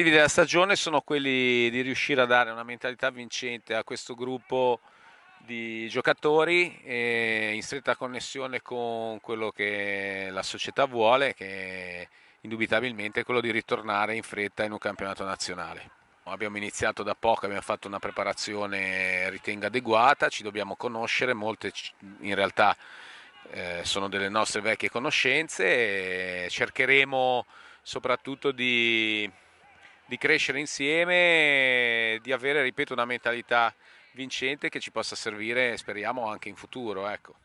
obiettivi della stagione sono quelli di riuscire a dare una mentalità vincente a questo gruppo di giocatori eh, in stretta connessione con quello che la società vuole, che indubitabilmente è quello di ritornare in fretta in un campionato nazionale. Abbiamo iniziato da poco, abbiamo fatto una preparazione ritengo adeguata, ci dobbiamo conoscere, molte in realtà eh, sono delle nostre vecchie conoscenze cercheremo soprattutto di di crescere insieme, di avere, ripeto, una mentalità vincente che ci possa servire, speriamo, anche in futuro. Ecco.